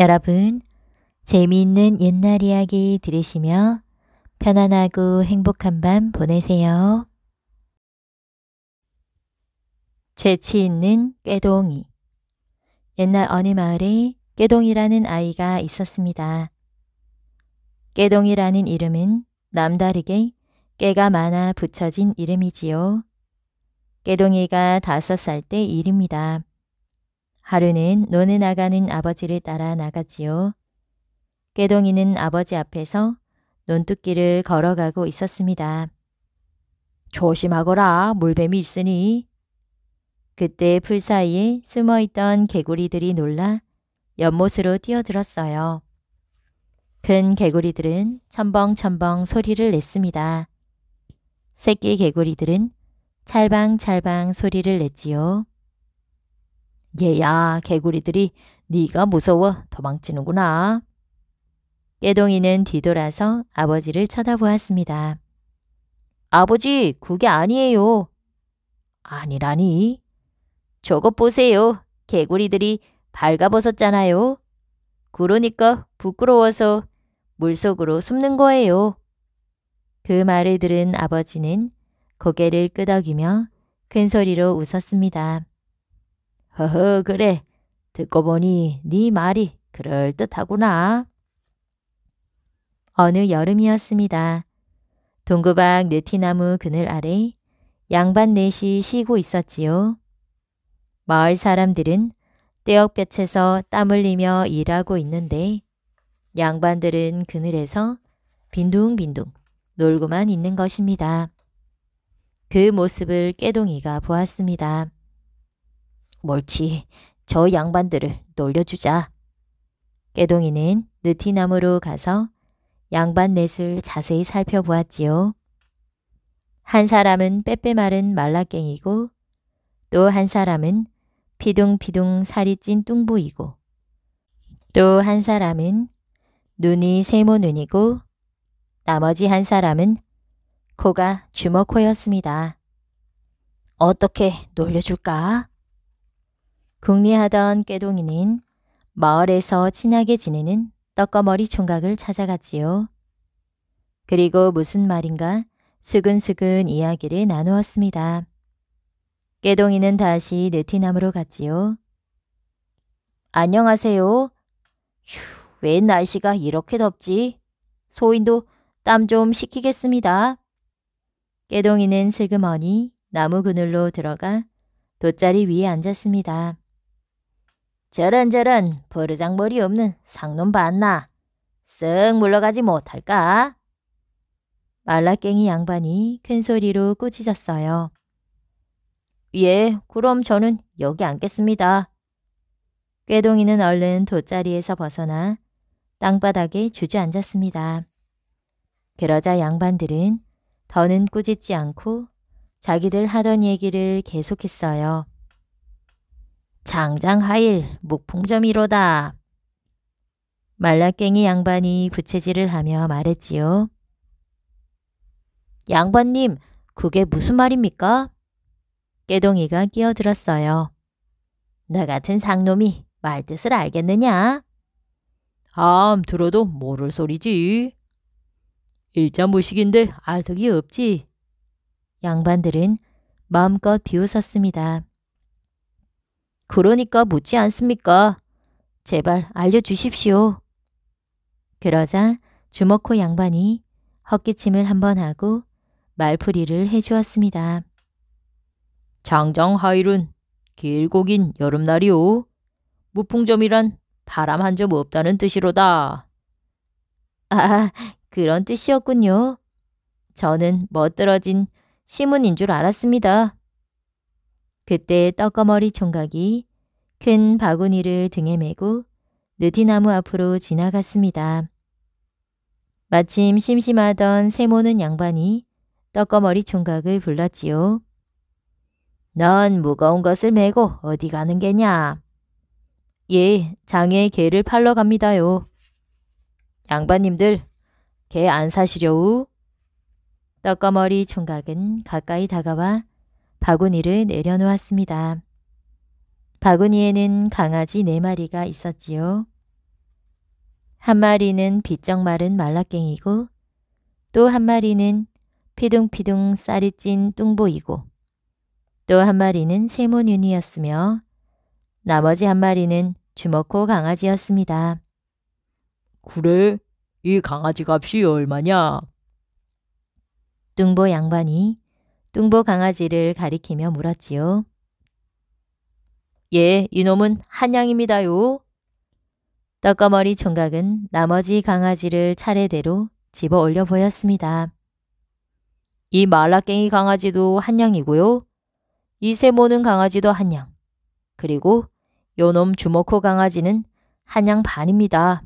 여러분, 재미있는 옛날 이야기 들으시며 편안하고 행복한 밤 보내세요. 재치 있는 꾀동이 옛날 어느 마을에 깨동이라는 아이가 있었습니다. 깨동이라는 이름은 남다르게 깨가 많아 붙여진 이름이지요. 깨동이가 다섯 살 때 일입니다. 하루는 노는 나가는 아버지를 따라 나갔지요. 깨동이는 아버지 앞에서 논두끼를 걸어가고 있었습니다. 조심하거라 물뱀이 있으니. 그때 풀 사이에 숨어있던 개구리들이 놀라 연못으로 뛰어들었어요. 큰 개구리들은 첨벙첨벙 소리를 냈습니다. 새끼 개구리들은 찰방찰방 소리를 냈지요. 얘야 개구리들이 네가 무서워 도망치는구나. 깨동이는 뒤돌아서 아버지를 쳐다보았습니다. 아버지 그게 아니에요. 아니라니. 저것 보세요. 개구리들이 발가벗었잖아요. 그러니까 부끄러워서 물속으로 숨는 거예요. 그 말을 들은 아버지는 고개를 끄덕이며 큰 소리로 웃었습니다. 허허 그래 듣고 보니 네 말이 그럴듯하구나. 어느 여름이었습니다. 동구박 느티나무 그늘 아래 양반 넷이 쉬고 있었지요. 마을 사람들은 떼역볕에서 땀 흘리며 일하고 있는데 양반들은 그늘에서 빈둥빈둥 놀고만 있는 것입니다. 그 모습을 깨동이가 보았습니다. 멀치, 저 양반들을 놀려주자. 깨동이는 느티나무로 가서 양반 넷을 자세히 살펴보았지요. 한 사람은 빼빼 마른 말라깽이고 또 한 사람은 피둥피둥 살이 찐 뚱보이고 또 한 사람은 눈이 세모 눈이고 나머지 한 사람은 코가 주먹코였습니다. 어떻게 놀려줄까? 궁리하던 깨동이는 마을에서 친하게 지내는 떡거머리 총각을 찾아갔지요. 그리고 무슨 말인가 수근수근 이야기를 나누었습니다. 깨동이는 다시 느티나무로 갔지요. 안녕하세요. 휴, 왜 날씨가 이렇게 덥지? 소인도 땀 좀 식히겠습니다. 깨동이는 슬그머니 나무 그늘로 들어가 돗자리 위에 앉았습니다. 저런저런 버르장머리 없는 상놈 봤나? 쓱 물러가지 못할까? 말라깽이 양반이 큰 소리로 꾸짖었어요. 예, 그럼 저는 여기 앉겠습니다. 꾀동이는 얼른 돗자리에서 벗어나 땅바닥에 주저앉았습니다. 그러자 양반들은 더는 꾸짖지 않고 자기들 하던 얘기를 계속했어요. 장장하일 묵풍점이로다. 말라깽이 양반이 부채질을 하며 말했지요. 양반님, 그게 무슨 말입니까? 깨동이가 끼어들었어요. 나 같은 상놈이 말뜻을 알겠느냐? 암 들어도 모를 소리지. 일자 무식인데 알턱이 없지. 양반들은 마음껏 비웃었습니다. 그러니까 묻지 않습니까? 제발 알려주십시오. 그러자 주먹코 양반이 헛기침을 한번 하고 말풀이를 해주었습니다. 장정 하일은 길고 긴 여름날이오. 무풍점이란 바람 한 점 없다는 뜻이로다. 아, 그런 뜻이었군요. 저는 멋들어진 시문인 줄 알았습니다. 그때 떡거머리 총각이 큰 바구니를 등에 메고 느티나무 앞으로 지나갔습니다. 마침 심심하던 세모는 양반이 떡거머리 총각을 불렀지요. 넌 무거운 것을 메고 어디 가는 게냐? 예, 장에 개를 팔러 갑니다요. 양반님들, 개 안 사시려우? 떡거머리 총각은 가까이 다가와 바구니를 내려놓았습니다. 바구니에는 강아지 네마리가 있었지요. 한 마리는 비쩍 마른 말라깽이고 또 한 마리는 피둥피둥 쌀이 찐 뚱보이고 또 한 마리는 세모눈이었으며 나머지 한 마리는 주먹코 강아지였습니다. 그래? 이 강아지 값이 얼마냐? 뚱보 양반이 뚱보 강아지를 가리키며 물었지요. 예, 이놈은 한양입니다요. 떡거머리 총각은 나머지 강아지를 차례대로 집어 올려 보였습니다. 이 말라깽이 강아지도 한양이고요. 이 세모는 강아지도 한양. 그리고 요놈 주먹코 강아지는 한양 반입니다.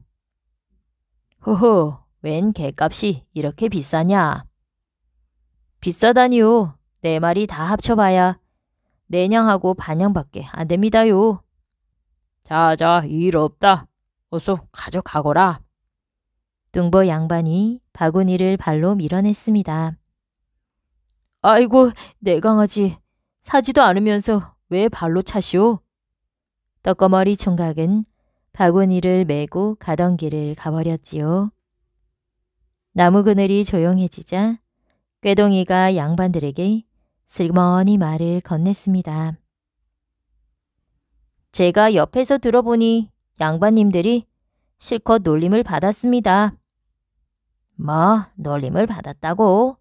호호, 웬 개값이 이렇게 비싸냐? 비싸다니요. 네 마리 다 합쳐봐야 내냥하고 반냥밖에 안 됩니다요. 자자 일 없다. 어서 가져가거라. 뚱보 양반이 바구니를 발로 밀어냈습니다. 아이고 내 강아지 사지도 않으면서 왜 발로 차시오? 떡거머리 총각은 바구니를 메고 가던 길을 가버렸지요. 나무 그늘이 조용해지자 꾀동이가 양반들에게 슬그머니 말을 건넸습니다. 제가 옆에서 들어보니 양반님들이 실컷 놀림을 받았습니다. 뭐, 놀림을 받았다고?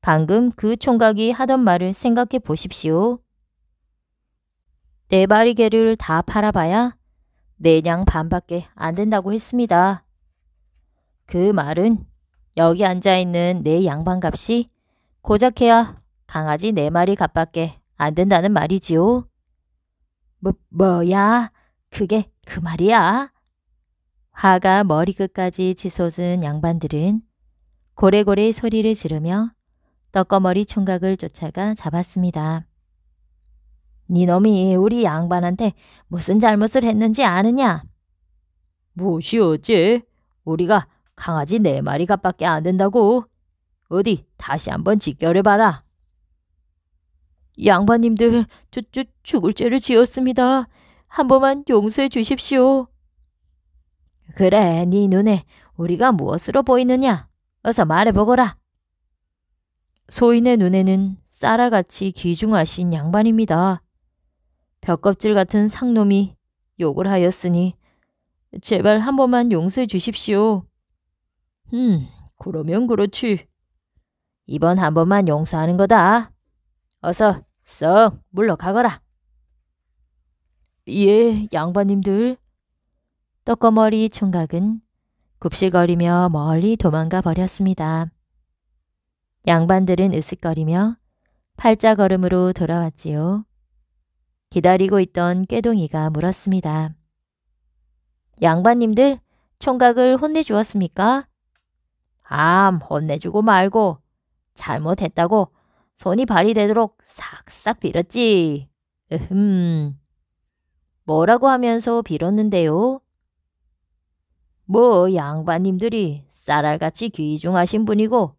방금 그 총각이 하던 말을 생각해 보십시오. 네 마리개를 다 팔아봐야 내냥 반밖에 안 된다고 했습니다. 그 말은 여기 앉아있는 내 양반값이 고작해야 강아지 네 마리 값밖에 안 된다는 말이지요. 뭐, 뭐야? 그게 그 말이야? 화가 머리끝까지 치솟은 양반들은 고래고래 소리를 지르며 떡거머리 총각을 쫓아가 잡았습니다. 니놈이 우리 양반한테 무슨 잘못을 했는지 아느냐? 무엇이 어째? 우리가 강아지 네 마리가 밖에 안 된다고. 어디 다시 한번 직결해봐라. 양반님들 주, 주, 죽을 죄를 지었습니다. 한 번만 용서해 주십시오. 그래, 네 눈에 우리가 무엇으로 보이느냐? 어서 말해보거라. 소인의 눈에는 쌀아같이 귀중하신 양반입니다. 벽껍질 같은 상놈이 욕을 하였으니 제발 한 번만 용서해 주십시오. 음, 그러면 그렇지. 이번 한 번만 용서하는 거다. 어서 썩 물러가거라. 예, 양반님들. 떡거머리 총각은 굽실거리며 멀리 도망가 버렸습니다. 양반들은 으쓱거리며 팔자 걸음으로 돌아왔지요. 기다리고 있던 깨동이가 물었습니다. 양반님들 총각을 혼내주었습니까? 암 혼내주고 말고 잘못했다고 손이 발이 되도록 싹싹 빌었지. 으흠. 뭐라고 하면서 빌었는데요? 뭐 양반님들이 쌀알같이 귀중하신 분이고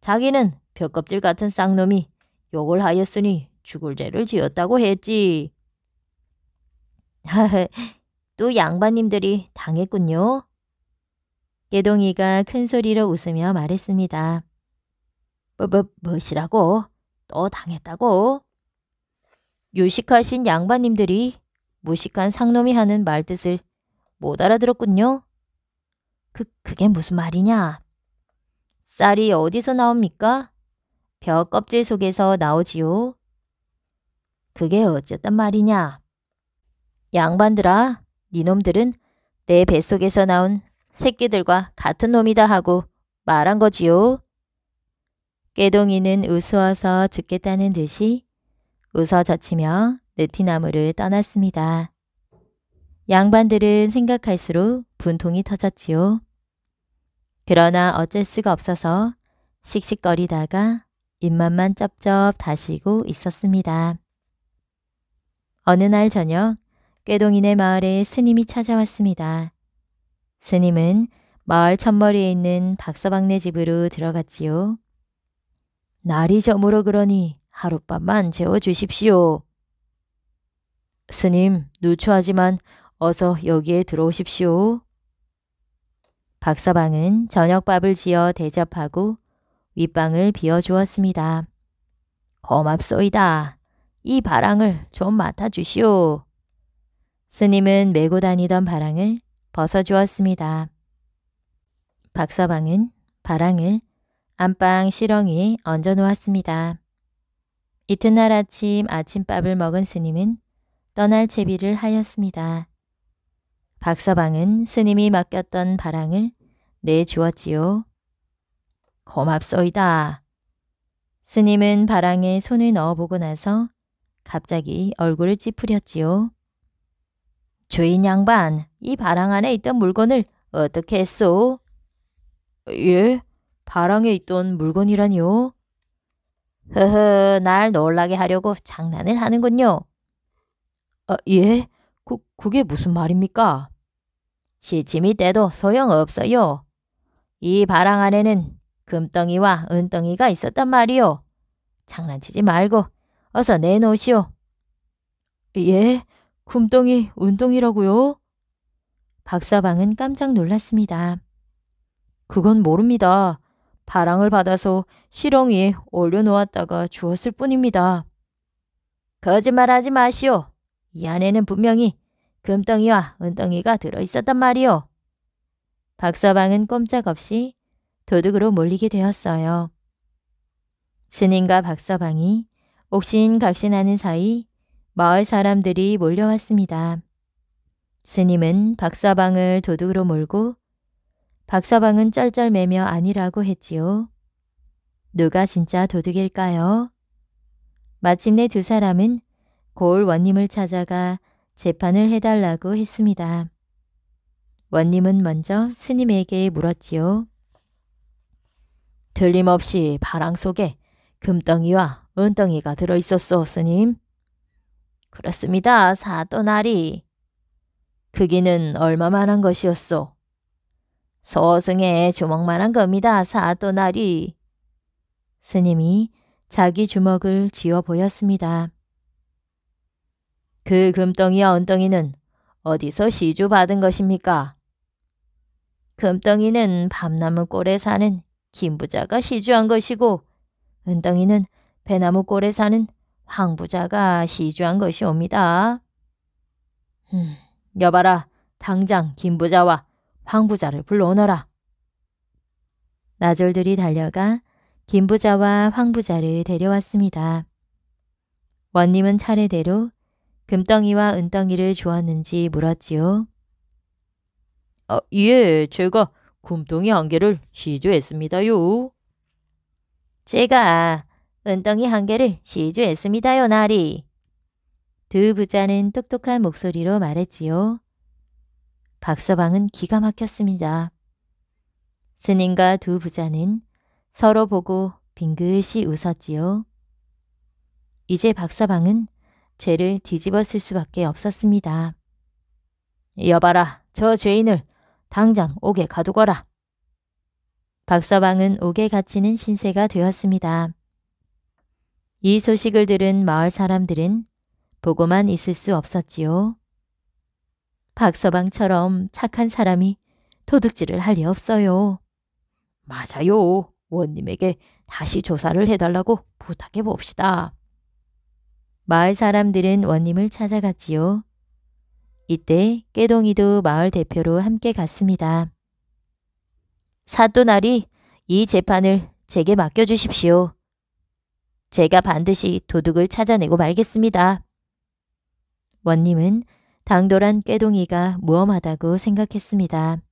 자기는 벽껍질 같은 쌍놈이 욕을 하였으니 죽을 죄를 지었다고 했지. 또 양반님들이 당했군요. 예동이가 큰 소리로 웃으며 말했습니다. 뭐, 뭐, 무시라고 또 당했다고. 유식하신 양반님들이 무식한 상놈이 하는 말뜻을 못 알아들었군요. 그, 그게 무슨 말이냐? 쌀이 어디서 나옵니까? 벼 껍질 속에서 나오지요. 그게 어쨌단 말이냐? 양반들아, 니놈들은 내 뱃속에서 나온 새끼들과 같은 놈이다 하고 말한 거지요. 깨동이는 우스워서 죽겠다는 듯이 웃어 젖히며 느티나무를 떠났습니다. 양반들은 생각할수록 분통이 터졌지요. 그러나 어쩔 수가 없어서 씩씩거리다가 입맛만 쩝쩝 다시고 있었습니다. 어느 날 저녁 꾀동이네 마을에 스님이 찾아왔습니다. 스님은 마을 첫머리에 있는 박서방네 집으로 들어갔지요. 날이 저물어 그러니 하룻밤만 재워주십시오. 스님, 누추하지만 어서 여기에 들어오십시오. 박서방은 저녁밥을 지어 대접하고 윗방을 비워주었습니다. 고맙소이다. 이 바랑을 좀 맡아주시오. 스님은 메고 다니던 바랑을 벗어주었습니다. 박서방은 바랑을 안방 시렁이 얹어 놓았습니다. 이튿날 아침 아침밥을 먹은 스님은 떠날 채비를 하였습니다. 박서방은 스님이 맡겼던 바랑을 내주었지요. 고맙소이다. 스님은 바랑에 손을 넣어보고 나서 갑자기 얼굴을 찌푸렸지요. 주인 양반, 이 바랑 안에 있던 물건을 어떻게 했소? 예? 바랑에 있던 물건이라니요? 허흐날 놀라게 하려고 장난을 하는군요. 아, 예? 그, 그게 무슨 말입니까? 시침이 때도 소용없어요. 이 바랑 안에는 금덩이와 은덩이가 있었단 말이요. 장난치지 말고 어서 내놓으시오. 예? 금덩이, 은덩이라고요? 박사방은 깜짝 놀랐습니다. 그건 모릅니다. 바랑을 받아서 실렁이에 올려놓았다가 주었을 뿐입니다. 거짓말하지 마시오. 이 안에는 분명히 금덩이와 은덩이가 들어있었단 말이오. 박서방은 꼼짝없이 도둑으로 몰리게 되었어요. 스님과 박서방이 옥신각신하는 사이 마을 사람들이 몰려왔습니다. 스님은 박서방을 도둑으로 몰고 박사방은 쩔쩔매며 아니라고 했지요. 누가 진짜 도둑일까요? 마침내 두 사람은 고을 원님을 찾아가 재판을 해달라고 했습니다. 원님은 먼저 스님에게 물었지요. 틀림없이 바랑 속에 금덩이와 은덩이가 들어있었소, 스님. 그렇습니다, 사또나리. 크기는 얼마만한 것이었소? 소승의 주먹만한 겁니다, 사또나리. 스님이 자기 주먹을 지어 보였습니다. 그 금덩이와 은덩이는 어디서 시주 받은 것입니까? 금덩이는 밤나무 꼴에 사는 김부자가 시주한 것이고 은덩이는 배나무 꼴에 사는 황부자가 시주한 것이옵니다. 음, 여봐라, 당장 김부자와 황부자를 불러오너라. 나졸들이 달려가 김부자와 황부자를 데려왔습니다. 원님은 차례대로 금덩이와 은덩이를 주었는지 물었지요. 어, 예, 제가 금덩이 한 개를 시주했습니다요. 제가 은덩이 한 개를 시주했습니다요, 나리. 두 부자는 똑똑한 목소리로 말했지요. 박서방은 기가 막혔습니다. 스님과 두 부자는 서로 보고 빙긋이 웃었지요. 이제 박서방은 죄를 뒤집어 쓸 수밖에 없었습니다. 여봐라, 저 죄인을 당장 옥에 가두거라. 박서방은 옥에 갇히는 신세가 되었습니다. 이 소식을 들은 마을 사람들은 보고만 있을 수 없었지요. 박서방처럼 착한 사람이 도둑질을 할 리 없어요. 맞아요. 원님에게 다시 조사를 해달라고 부탁해 봅시다. 마을 사람들은 원님을 찾아갔지요. 이때 깨동이도 마을 대표로 함께 갔습니다. 사또날이 이 재판을 제게 맡겨주십시오. 제가 반드시 도둑을 찾아내고 말겠습니다. 원님은 당돌한 깨동이가 무엄하다고 생각했습니다.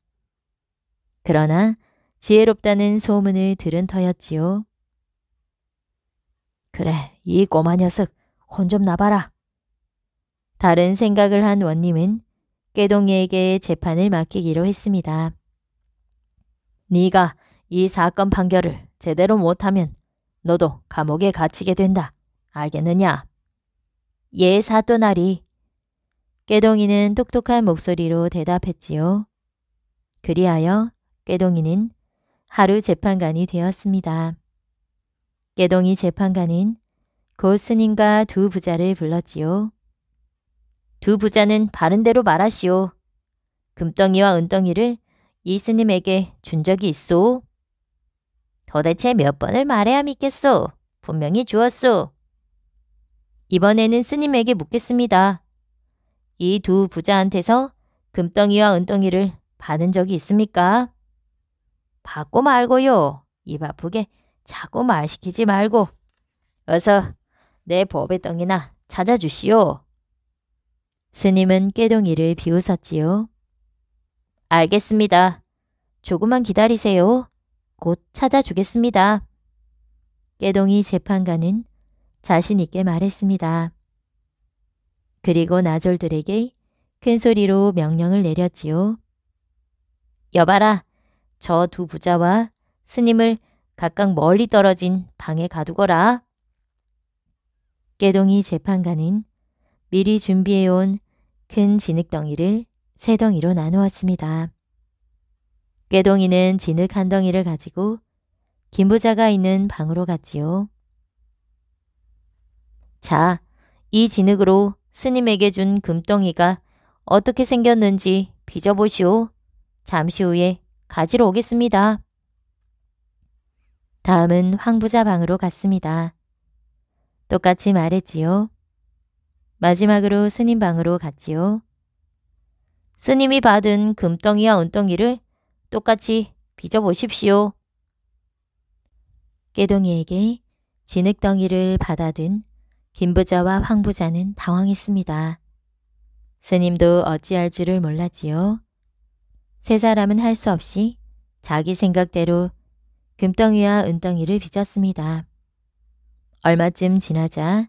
그러나 지혜롭다는 소문을 들은 터였지요. 그래, 이 꼬마 녀석 혼 좀놔봐라 다른 생각을 한 원님은 깨동이에게 재판을 맡기기로 했습니다. 네가 이 사건 판결을 제대로 못하면 너도 감옥에 갇히게 된다. 알겠느냐? 예, 사또나리. 깨동이는 똑똑한 목소리로 대답했지요. 그리하여 깨동이는 하루 재판관이 되었습니다. 깨동이 재판관은 곧 스님과 두 부자를 불렀지요. 두 부자는 바른대로 말하시오. 금덩이와 은덩이를 이 스님에게 준 적이 있소? 도대체 몇 번을 말해야 믿겠소? 분명히 주었소. 이번에는 스님에게 묻겠습니다. 이두 부자한테서 금덩이와 은덩이를 받은 적이 있습니까? 받고 말고요. 입 아프게 자꾸 말시키지 말고 어서 내 법의 덩이나 찾아주시오. 스님은 깨동이를 비웃었지요. 알겠습니다. 조금만 기다리세요. 곧 찾아주겠습니다. 깨동이 재판관은 자신 있게 말했습니다. 그리고 나졸들에게 큰 소리로 명령을 내렸지요. 여봐라, 저 두 부자와 스님을 각각 멀리 떨어진 방에 가두거라. 깨동이 재판관은 미리 준비해온 큰 진흙덩이를 세 덩이로 나누었습니다. 깨동이는 진흙 한 덩이를 가지고 김부자가 있는 방으로 갔지요. 자, 이 진흙으로 스님에게 준 금덩이가 어떻게 생겼는지 빚어보시오. 잠시 후에 가지러 오겠습니다. 다음은 황부자 방으로 갔습니다. 똑같이 말했지요. 마지막으로 스님 방으로 갔지요. 스님이 받은 금덩이와 은덩이를 똑같이 빚어보십시오. 깨동이에게 진흙덩이를 받아든 김 부자와 황 부자는 당황했습니다. 스님도 어찌할 줄을 몰랐지요. 세 사람은 할 수 없이 자기 생각대로 금덩이와 은덩이를 빚었습니다. 얼마쯤 지나자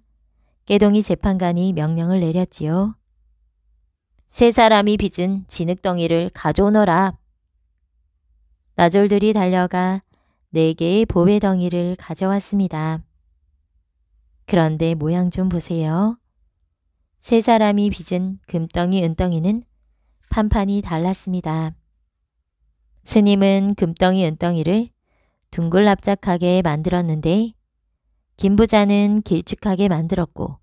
깨동이 재판관이 명령을 내렸지요. 세 사람이 빚은 진흙덩이를 가져오너라. 나졸들이 달려가 네 개의 보배덩이를 가져왔습니다. 그런데 모양 좀 보세요. 세 사람이 빚은 금덩이 은덩이는 판판이 달랐습니다. 스님은 금덩이 은덩이를 둥글납작하게 만들었는데 김부자는 길쭉하게 만들었고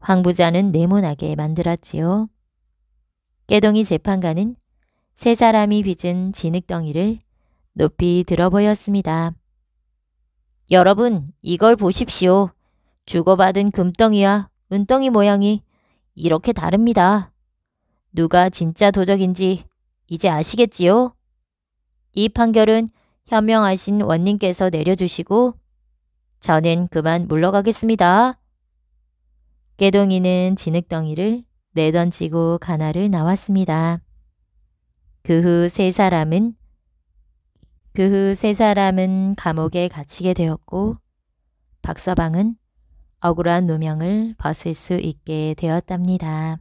황부자는 네모나게 만들었지요. 깨동이 재판관은 세 사람이 빚은 진흙덩이를 높이 들어 보였습니다. 여러분 이걸 보십시오. 주고받은 금덩이와 은덩이 모양이 이렇게 다릅니다. 누가 진짜 도적인지 이제 아시겠지요? 이 판결은 현명하신 원님께서 내려주시고 저는 그만 물러가겠습니다. 깨동이는 진흙덩이를 내던지고 가나를 나왔습니다. 그 후 세 사람은 그 후 세 사람은 감옥에 갇히게 되었고 박서방은 억울한 누명을 벗을 수 있게 되었답니다.